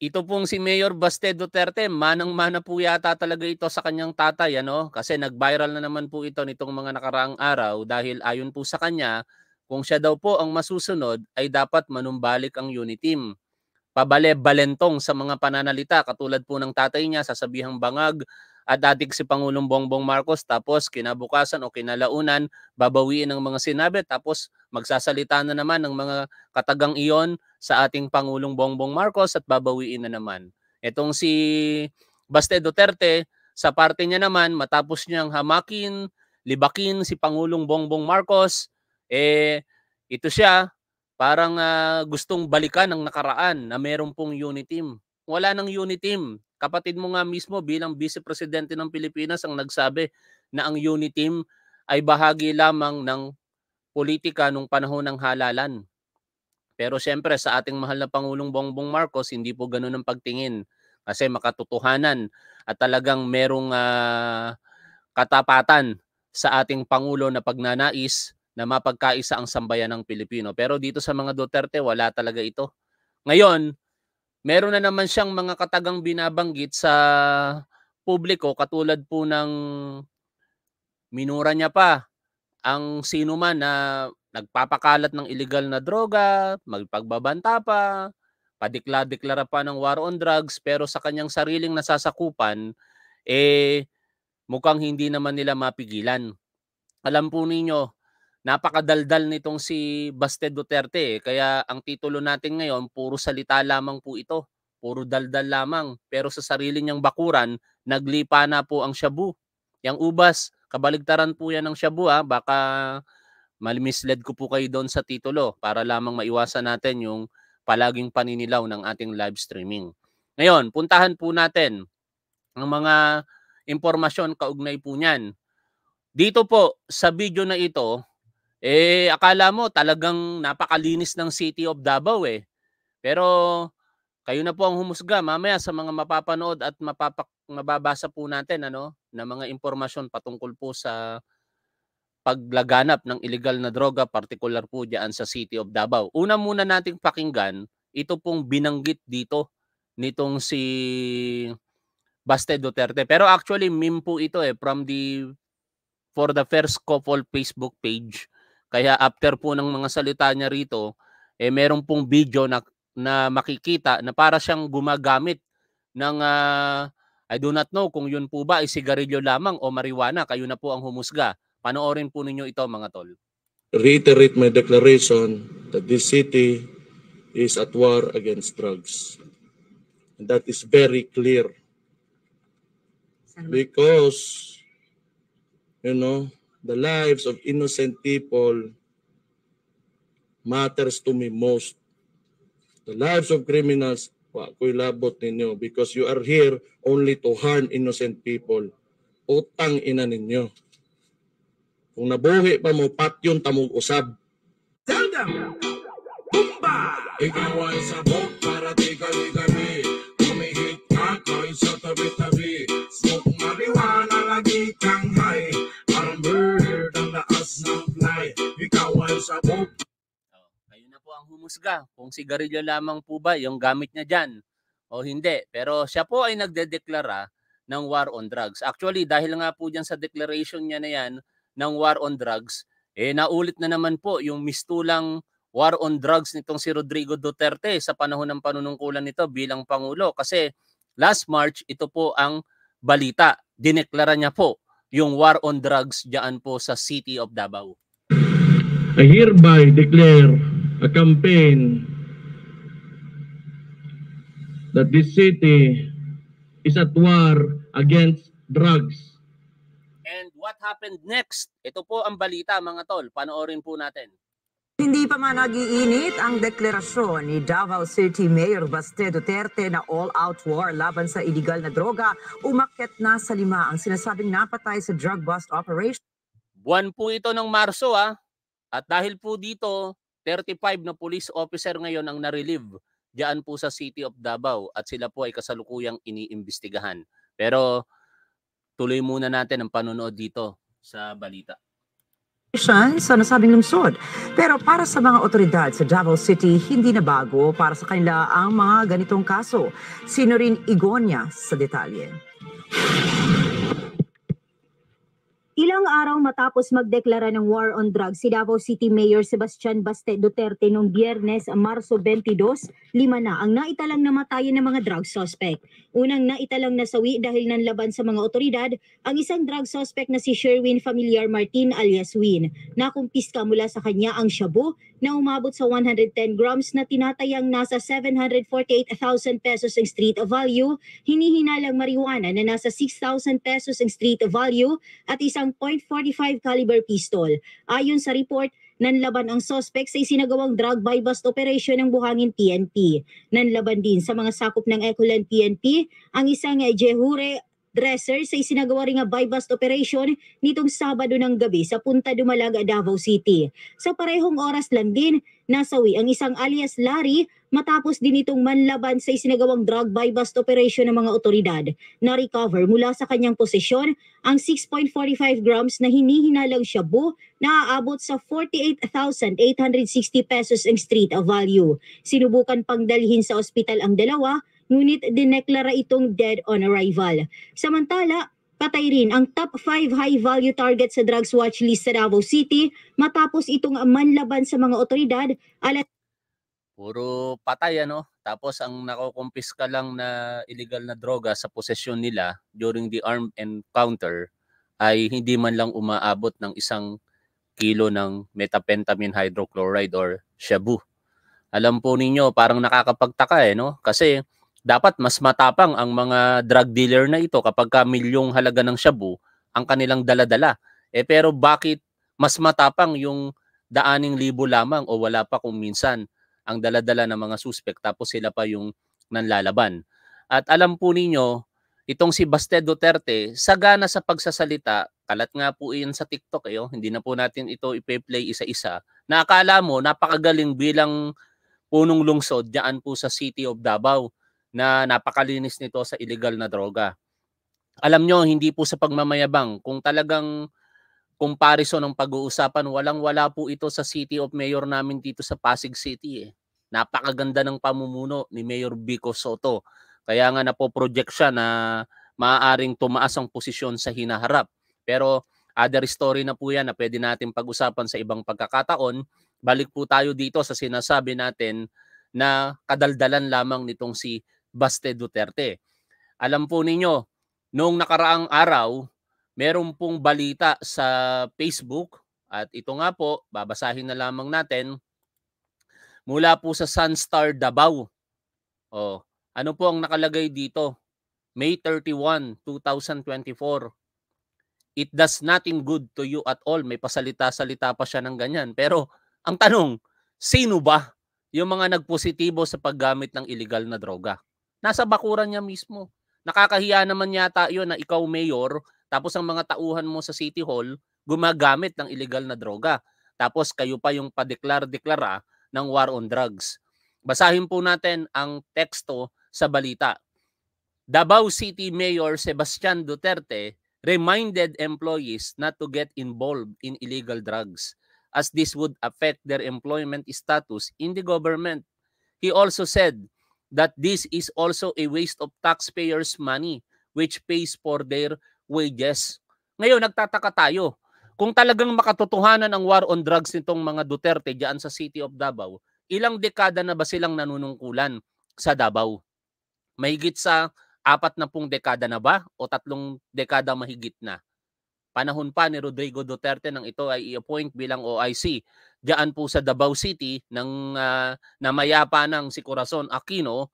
Ito pong si Mayor Baste Duterte, manang-mana po yata talaga ito sa kanyang tatay ano kasi nag-viral na naman po ito nitong mga nakaraang araw dahil ayon po sa kanya kung siya daw po ang masusunod ay dapat manumbalik ang Uniteam. Pabale-balentong sa mga pananalita katulad po ng tatay niya sasabihang bangag at dating si Pangulong Bongbong Marcos tapos kinabukasan o kinalaunan babawiin ang mga sinabi tapos magsasalita na naman ng mga katagang iyon sa ating Pangulong Bongbong Marcos at babawiin na naman. Itong si Baste Duterte sa parte niya naman matapos niyang hamakin, libakin si Pangulong Bongbong Marcos eh ito siya parang uh, gustong balikan ng nakaraan na meron pong unity team. Wala nang unity team. Kapatid mo nga mismo bilang Vice Presidente ng Pilipinas ang nagsabi na ang unit team ay bahagi lamang ng politika nung panahon ng halalan. Pero siyempre sa ating mahal na Pangulong Bongbong Marcos, hindi po ganoon ang pagtingin kasi makatotohanan at talagang merong uh, katapatan sa ating Pangulo na pagnanais na mapagkaisa ang sambayan ng Pilipino. Pero dito sa mga Duterte, wala talaga ito. Ngayon, Meron na naman siyang mga katagang binabanggit sa publiko katulad po ng minura niya pa ang sino man na nagpapakalat ng illegal na droga, magpagbabanta pa, padikla-deklara pa ng war on drugs pero sa kanyang sariling nasasakupan eh mukhang hindi naman nila mapigilan. Alam po ninyo, napakadaldal nitong si Baste Duterte. Eh. Kaya ang titulo natin ngayon, puro salita lamang po ito. Puro daldal lamang. Pero sa sarili niyang bakuran, naglipa na po ang shabu. Yang ubas, kabaligtaran po yan ng shabu. Ha? Ah. Baka malimislead ko po kayo doon sa titulo para lamang maiwasan natin yung palaging paninilaw ng ating live streaming. Ngayon, puntahan po natin ang mga impormasyon kaugnay po niyan. Dito po sa video na ito, eh, akala mo talagang napakalinis ng City of Davao eh. Pero kayo na po ang humusga mamaya sa mga mapapanood at mapapak mababasa po natin ano na mga impormasyon patungkol po sa paglaganap ng illegal na droga particular po diyan sa City of Davao. Una muna nating pakinggan ito pong binanggit dito nitong si Baste Duterte. Pero actually meme po ito eh from the for the first couple Facebook page kaya after po ng mga salita niya rito, eh meron pong video na na makikita na para siyang gumagamit ng uh, I do not know kung yun po ba ay sigarilyo lamang o marijuana. Kayo na po ang humusga. Panoorin po ninyo ito mga tol. Reiterate my declaration that this city is at war against drugs. And that is very clear. Because, you know, the lives of innocent people matters to me most. The lives of criminals, wa ko'y labot ninyo because you are here only to harm innocent people. Utang ina ninyo. Kung nabuhi pa mo, patyon tamog usab. Tell them! Bumba! Ikaw ay sabog para di kami kami. husga kung sigarilyo lamang po ba yung gamit niya dyan o hindi. Pero siya po ay nagdedeklara ng war on drugs. Actually, dahil nga po dyan sa declaration niya na yan ng war on drugs, eh naulit na naman po yung mistulang war on drugs nitong si Rodrigo Duterte sa panahon ng panunungkulan nito bilang Pangulo. Kasi last March, ito po ang balita. Dineklara niya po yung war on drugs dyan po sa City of Davao. I hereby declare a campaign that this city is at war against drugs. And what happened next? Ito po ang balita mga tol. Panoorin po natin. Hindi pa man nagiinit ang deklarasyon ni Davao City Mayor Baste Duterte na all-out war laban sa illegal na droga, umakyat na sa lima ang sinasabing napatay sa drug bust operation. Buwan po ito ng Marso ah. At dahil po dito, 35 na police officer ngayon ang na-relieve diyan po sa City of Davao at sila po ay kasalukuyang iniimbestigahan. Pero tuloy muna natin ang panonood dito sa balita sa nasabing lungsod. Pero para sa mga otoridad sa Davao City, hindi na bago para sa kanila ang mga ganitong kaso. Sino rin Igonia sa detalye. Ilang araw matapos magdeklara ng war on drugs si Davao City Mayor Sebastian Baste Duterte noong biyernes, Marso 22, lima na ang naitalang namatayan ng mga drug suspect. Unang naitalang nasawi dahil nanlaban sa mga otoridad ang isang drug suspect na si Sherwin Familiar Martin alias Win. Nakumpiska mula sa kanya ang shabu na umabot sa 110 grams na tinatayang nasa 748,000 pesos ang street value, hinihinalang marijuana na nasa 6,000 pesos ang street value at isang ng .45 caliber pistol. Ayon sa report, nanlaban ang suspect sa isinagawang drug buy bust operation ng Buhangin PNP. Nanlaban din sa mga sakop ng Ecoland PNP ang isang eh, Jehure dresser sa isinagawa ring buy bust operation nitong Sabado ng gabi sa Punta Dumalaga, Davao City. Sa parehong oras lang din, nasawi ang isang alias Larry matapos din itong manlaban sa isinagawang drug buy-bust operation ng mga otoridad na recover mula sa kanyang posisyon ang 6.45 grams na hinihinalang shabu na aabot sa 48,860 pesos ang street value. Sinubukan pang dalhin sa ospital ang dalawa ngunit dineklara itong dead on arrival. Samantala, Patay rin ang top 5 high-value target sa drugs watch list sa Davao City matapos itong manlaban sa mga otoridad alas puro patay ano. Tapos ang nakukumpiska lang na illegal na droga sa posesyon nila during the armed encounter ay hindi man lang umaabot ng isang kilo ng metaphentamine hydrochloride or shabu. Alam po ninyo, parang nakakapagtaka eh, no? Kasi dapat mas matapang ang mga drug dealer na ito kapag ka milyong halaga ng shabu ang kanilang daladala. Eh pero bakit mas matapang yung daaning libo lamang o wala pa kung minsan ang daladala ng mga suspect tapos sila pa yung nanlalaban. At alam po ninyo, itong si Baste Duterte, sagana sa pagsasalita, kalat nga po iyan sa TikTok eh, oh. hindi na po natin ito ipe-play isa-isa, na akala mo napakagaling bilang punong lungsod diyan po sa City of Davao na napakalinis nito sa illegal na droga. Alam nyo, hindi po sa pagmamayabang, kung talagang comparison ng pag-uusapan, walang-wala po ito sa city of mayor namin dito sa Pasig City. Eh. Napakaganda ng pamumuno ni Mayor Bico Soto. Kaya nga na napoproject siya na maaaring tumaas ang posisyon sa hinaharap. Pero other story na po yan na pwede natin pag-usapan sa ibang pagkakataon. Balik po tayo dito sa sinasabi natin na kadaldalan lamang nitong si Baste Duterte. Alam po ninyo, noong nakaraang araw, meron pong balita sa Facebook at ito nga po, babasahin na lamang natin mula po sa Sunstar Davao. Oh, ano po ang nakalagay dito? May 31, 2024. It does nothing good to you at all. May pasalita-salita pa siya ng ganyan. Pero ang tanong, sino ba yung mga nagpositibo sa paggamit ng illegal na droga? Nasa bakuran niya mismo. Nakakahiya naman yata yun na ikaw mayor tapos ang mga tauhan mo sa City Hall, gumagamit ng illegal na droga. Tapos kayo pa yung padeklar-deklara ng war on drugs. Basahin po natin ang teksto sa balita. Davao City Mayor Sebastian Duterte reminded employees not to get involved in illegal drugs as this would affect their employment status in the government. He also said that this is also a waste of taxpayers' money which pays for their wages. Ngayon, nagtataka tayo. Kung talagang makatotohanan ang war on drugs nitong mga Duterte diyan sa City of Davao, ilang dekada na ba silang nanunungkulan sa Davao? Mahigit sa apat na pong dekada na ba o tatlong dekada mahigit na? Panahon pa ni Rodrigo Duterte nang ito ay i-appoint bilang OIC diyan po sa Davao City ng uh, namayapa ng si Corazon Aquino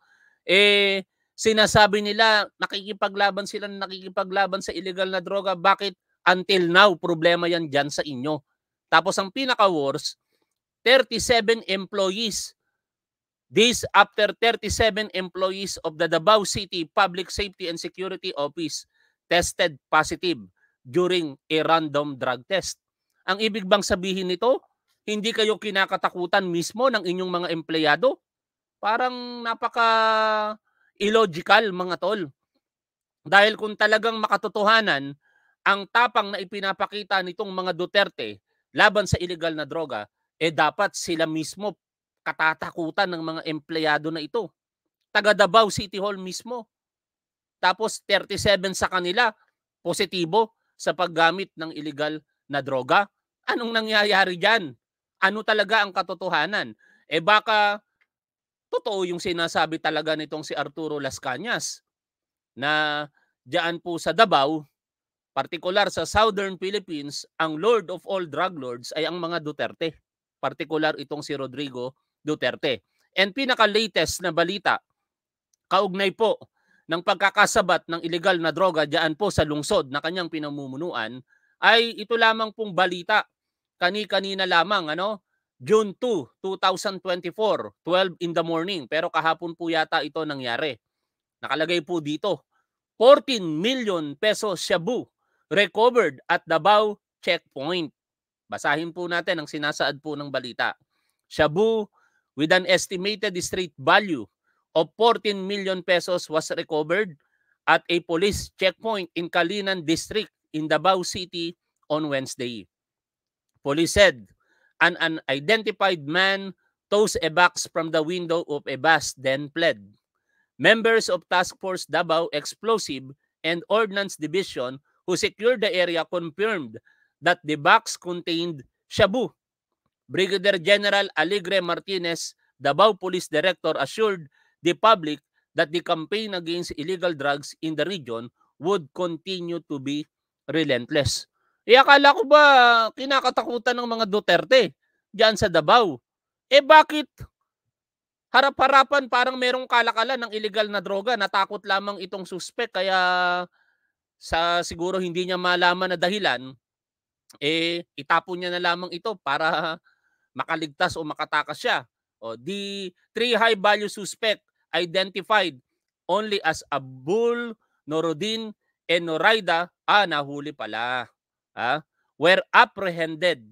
eh Sinasabi nila nakikipaglaban sila, nakikipaglaban sa illegal na droga. Bakit until now problema yan diyan sa inyo? Tapos ang pinaka-worst, 37 employees. This after 37 employees of the Davao City Public Safety and Security Office tested positive during a random drug test. Ang ibig bang sabihin nito, hindi kayo kinakatakutan mismo ng inyong mga empleyado? Parang napaka illogical mga tol. Dahil kung talagang makatotohanan ang tapang na ipinapakita nitong mga Duterte laban sa ilegal na droga, eh dapat sila mismo katatakutan ng mga empleyado na ito. Taga Davao City Hall mismo. Tapos 37 sa kanila positibo sa paggamit ng ilegal na droga. Anong nangyayari diyan? Ano talaga ang katotohanan? Eh baka totoo yung sinasabi talaga nitong si Arturo Las Cañas na diyan po sa Davao, partikular sa Southern Philippines, ang Lord of all drug lords ay ang mga Duterte. Partikular itong si Rodrigo Duterte. And pinaka-latest na balita, kaugnay po ng pagkakasabat ng ilegal na droga diyan po sa lungsod na kanyang pinamumunuan, ay ito lamang pong balita kani-kanina lamang ano June 2, 2024, 12 in the morning. Pero kahapon po yata ito nangyari. Nakalagay po dito, 14 million pesos shabu recovered at Davao checkpoint. Basahin po natin ang sinasaad po ng balita. Shabu with an estimated street value of 14 million pesos was recovered at a police checkpoint in Kalinan District in Davao City on Wednesday. Police said An unidentified man tossed a box from the window of a bus, then fled. Members of Task Force Davao Explosive and Ordnance Division who secured the area confirmed that the box contained shabu. Brigadier General Alegre Martinez, Davao Police Director, assured the public that the campaign against illegal drugs in the region would continue to be relentless. Eh akala ko ba kinakatakutan ng mga Duterte diyan sa Davao? Eh bakit harap-harapan parang merong kalakalan ng illegal na droga? Natakot lamang itong suspect kaya sa siguro hindi niya malaman na dahilan eh itapon niya na lamang ito para makaligtas o makatakas siya. O, the three high value suspect identified only as Abul, Norodin, and Noraida, ah, nahuli pala ah, were apprehended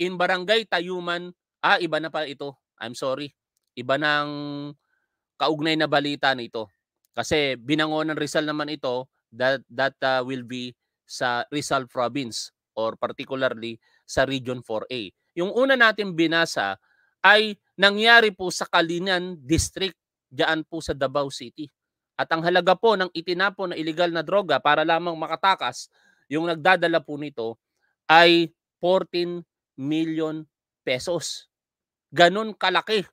in Barangay Tayuman. Ah, iba na pala ito. I'm sorry. Iba ng kaugnay na balita nito. Kasi binangon ng Rizal naman ito that, that uh, will be sa Rizal Province or particularly sa Region 4A. Yung una natin binasa ay nangyari po sa Kalinan District diyan po sa Davao City. At ang halaga po ng itinapo na illegal na droga para lamang makatakas yung nagdadala po nito ay 14 million pesos. Ganon kalaki.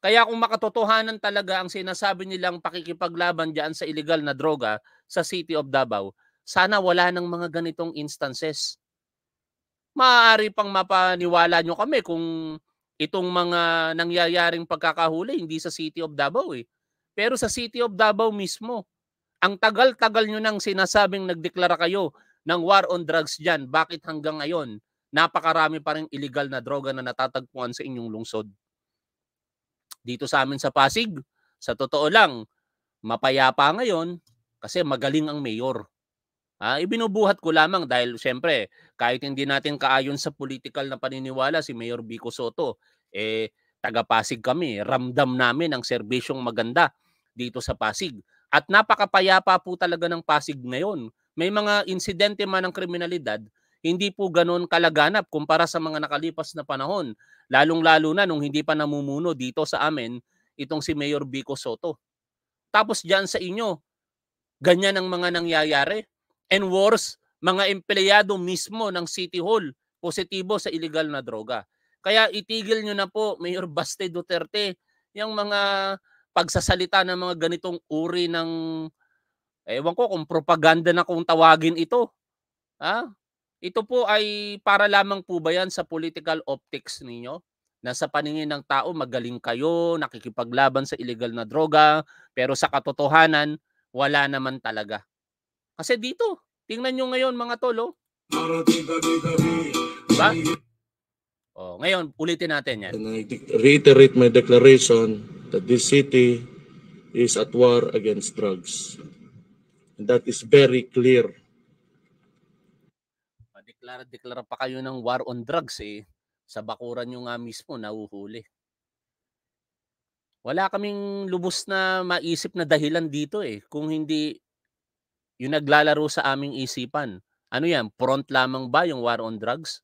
Kaya kung makatotohanan talaga ang sinasabi nilang pakikipaglaban dyan sa illegal na droga sa City of Davao, sana wala ng mga ganitong instances. Maaari pang mapaniwala nyo kami kung itong mga nangyayaring pagkakahuli hindi sa City of Davao eh. Pero sa City of Davao mismo, ang tagal-tagal nyo nang sinasabing nagdeklara kayo ng war on drugs dyan, bakit hanggang ngayon napakarami pa rin illegal na droga na natatagpuan sa inyong lungsod? Dito sa amin sa Pasig, sa totoo lang, mapayapa ngayon kasi magaling ang mayor. Ah, ibinubuhat ko lamang dahil siyempre kahit hindi natin kaayon sa political na paniniwala si Mayor Bico Soto, eh taga Pasig kami, ramdam namin ang serbisyong maganda dito sa Pasig. At napakapayapa po talaga ng Pasig ngayon. May mga insidente man ng kriminalidad, hindi po ganoon kalaganap kumpara sa mga nakalipas na panahon. Lalong-lalo na nung hindi pa namumuno dito sa amin itong si Mayor Bico Soto. Tapos diyan sa inyo, ganyan ang mga nangyayari. And worse, mga empleyado mismo ng City Hall positibo sa illegal na droga. Kaya itigil nyo na po, Mayor Baste Duterte, yung mga pagsasalita ng mga ganitong uri ng ewan ko kung propaganda na kung tawagin ito. Ha? Ito po ay para lamang po ba yan sa political optics ninyo? na sa paningin ng tao magaling kayo, nakikipaglaban sa illegal na droga, pero sa katotohanan, wala naman talaga. Kasi dito, tingnan nyo ngayon mga tolo. Oh. Diba? O, oh, ngayon, ulitin natin yan. And I reiterate my declaration that this city is at war against drugs. And that is very clear. Deklara-deklara pa kayo ng war on drugs eh. Sa bakuran nyo nga mismo nahuhuli. Wala kaming lubos na maisip na dahilan dito eh. Kung hindi yung naglalaro sa aming isipan. Ano yan? Front lamang ba yung war on drugs?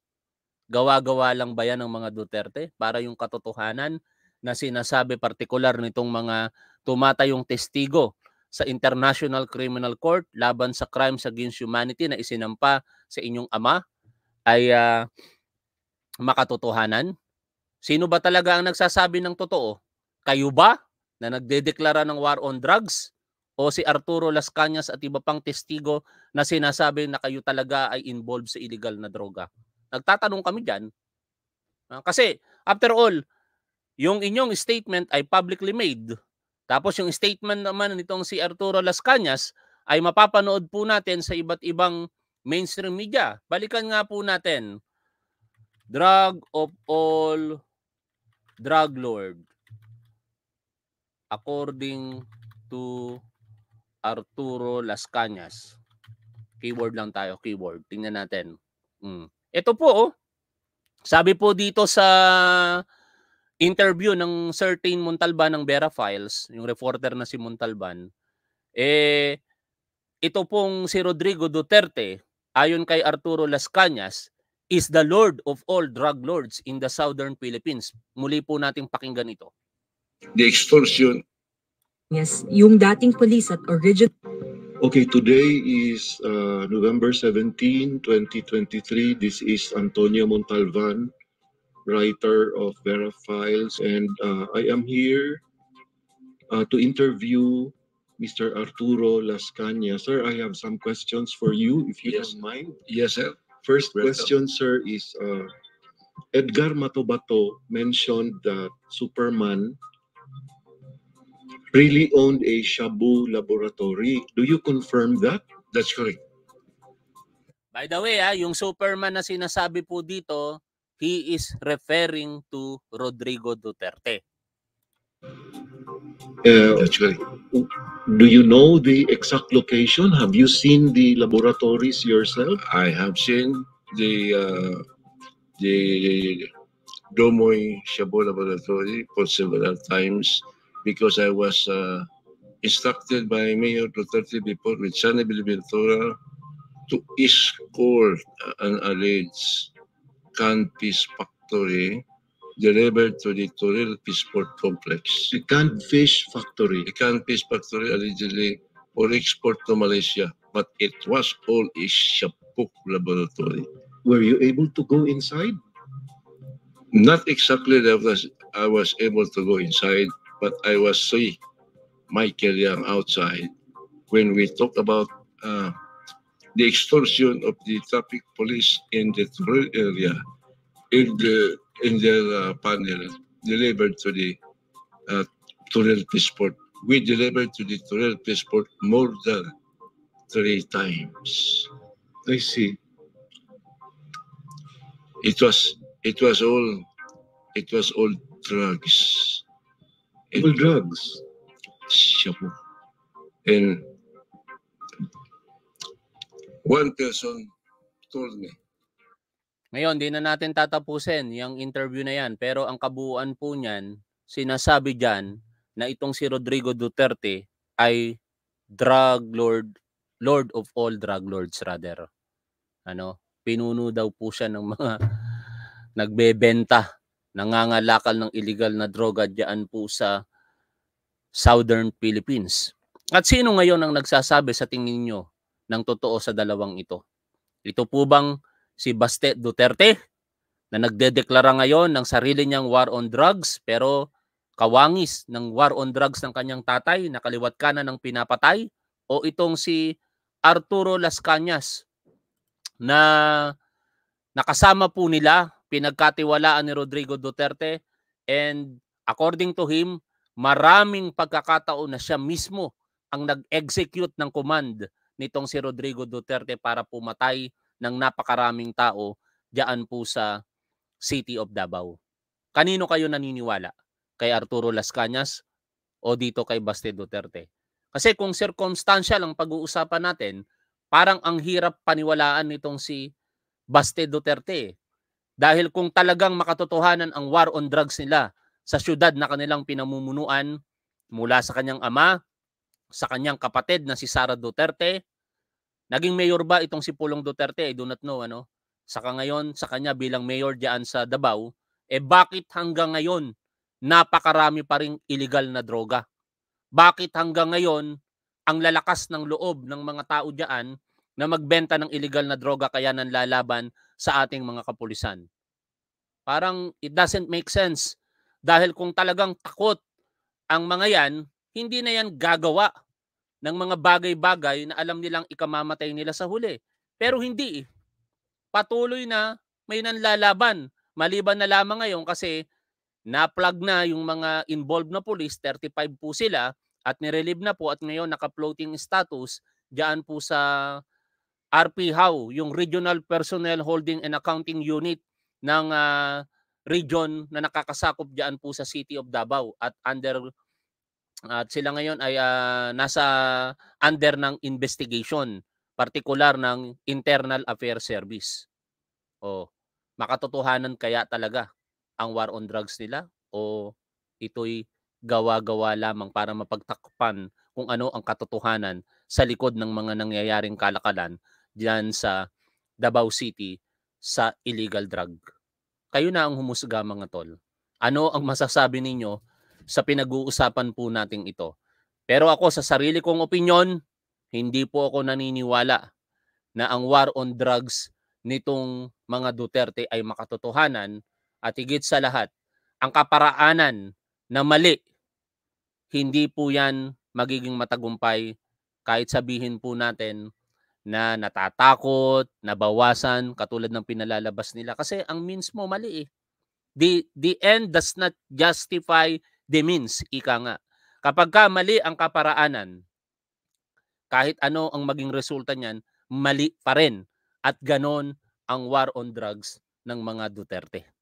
Gawa-gawa lang ba yan ng mga Duterte para yung katotohanan na sinasabi partikular nitong mga tumatayong testigo sa International Criminal Court laban sa crimes against humanity na isinampa sa inyong ama ay uh, makatotohanan? Sino ba talaga ang nagsasabi ng totoo? Kayo ba na nagdedeklara ng war on drugs? O si Arturo Las Cañas at iba pang testigo na sinasabi na kayo talaga ay involved sa illegal na droga? Nagtatanong kami dyan. Ah, kasi after all, yung inyong statement ay publicly made. Tapos yung statement naman nitong si Arturo Las Cañas ay mapapanood po natin sa iba't ibang mainstream media. Balikan nga po natin. Drug of all drug lord according to Arturo Las Cañas. Keyword lang tayo, keyword. Tingnan natin. Mm. Ito po, oh. sabi po dito sa interview ng certain Montalban ng Vera Files, yung reporter na si Montalban, eh, ito pong si Rodrigo Duterte, ayon kay Arturo Las Cañas, is the lord of all drug lords in the southern Philippines. Muli po nating pakinggan ito. The extortion. Yes, yung dating police at original... Okay, today is uh, November 17, 2023. This is Antonio Montalvan, writer of Vera Files, and uh, I am here uh, to interview Mr. Arturo Las Sir, I have some questions for you, if you yes. don't mind. Yes, sir. First Welcome. question, sir, is uh, Edgar Matobato mentioned that Superman really owned a Shabu laboratory. Do you confirm that? That's correct. By the way, ah, yung Superman na sinasabi po dito, he is referring to Rodrigo Duterte. Uh, actually, do you know the exact location? Have you seen the laboratories yourself? I have seen the uh, the Domoy Shabo laboratory for several times because I was uh, instructed by Mayor Duterte before with Sunny Ventura to escort an alleged can Peace Factory delivered to the Toril Peaceport Complex. The canned fish factory. The canned fish factory originally for export to Malaysia, but it was all a Shapuk laboratory. Were you able to go inside? Not exactly that was, I was able to go inside, but I was see Michael Young outside when we talk about uh, the extortion of the traffic police in the rural area in the in their uh, panel delivered to the uh, Torel Passport. We delivered to the Torel Passport more than three times. I see. It was it was all it was all drugs. all drugs. And One person told me. Ngayon, di na natin tatapusin yung interview na yan. Pero ang kabuuan po niyan, sinasabi dyan na itong si Rodrigo Duterte ay drug lord, lord of all drug lords rather. Ano? Pinuno daw po siya ng mga nagbebenta, nangangalakal ng illegal na droga dyan po sa Southern Philippines. At sino ngayon ang nagsasabi sa tingin nyo ng totoo sa dalawang ito? Ito po bang si Baste Duterte na nagdedeklara ngayon ng sarili niyang war on drugs pero kawangis ng war on drugs ng kanyang tatay na kaliwat kanan ng pinapatay? O itong si Arturo Las Cañas na nakasama po nila, pinagkatiwalaan ni Rodrigo Duterte and according to him, maraming pagkakataon na siya mismo ang nag-execute ng command nitong si Rodrigo Duterte para pumatay ng napakaraming tao diyan po sa City of Davao. Kanino kayo naniniwala? Kay Arturo Las Cañas o dito kay Baste Duterte? Kasi kung circumstantial ang pag-uusapan natin, parang ang hirap paniwalaan nitong si Baste Duterte. Eh. Dahil kung talagang makatotohanan ang war on drugs nila sa syudad na kanilang pinamumunuan mula sa kanyang ama sa kanyang kapatid na si Sara Duterte. Naging mayor ba itong si Pulong Duterte? I do not know. Ano? Saka ngayon, sa kanya bilang mayor diyan sa Davao, eh bakit hanggang ngayon napakarami pa rin illegal na droga? Bakit hanggang ngayon ang lalakas ng loob ng mga tao diyan na magbenta ng illegal na droga kaya nang lalaban sa ating mga kapulisan? Parang it doesn't make sense dahil kung talagang takot ang mga yan, hindi na yan gagawa ng mga bagay-bagay na alam nilang ikamamatay nila sa huli. Pero hindi eh. Patuloy na may nanlalaban. Maliban na lamang ngayon kasi na-plug na yung mga involved na police, 35 po sila at nirelieve na po at ngayon naka-floating status diyan po sa RP How, yung Regional Personnel Holding and Accounting Unit ng uh, region na nakakasakop diyan po sa City of Davao at under at sila ngayon ay uh, nasa under ng investigation, partikular ng Internal Affairs Service. O makatotohanan kaya talaga ang war on drugs nila o ito'y gawa-gawa lamang para mapagtakpan kung ano ang katotohanan sa likod ng mga nangyayaring kalakalan diyan sa Davao City sa illegal drug. Kayo na ang humusga mga tol. Ano ang masasabi ninyo sa pinag-uusapan po natin ito. Pero ako sa sarili kong opinion, hindi po ako naniniwala na ang war on drugs nitong mga Duterte ay makatotohanan at higit sa lahat, ang kaparaanan na mali, hindi po yan magiging matagumpay kahit sabihin po natin na natatakot, nabawasan, katulad ng pinalalabas nila. Kasi ang means mo mali eh. The, the end does not justify demeans, ika nga. Kapag ka mali ang kaparaanan, kahit ano ang maging resulta niyan, mali pa rin. At ganon ang war on drugs ng mga Duterte.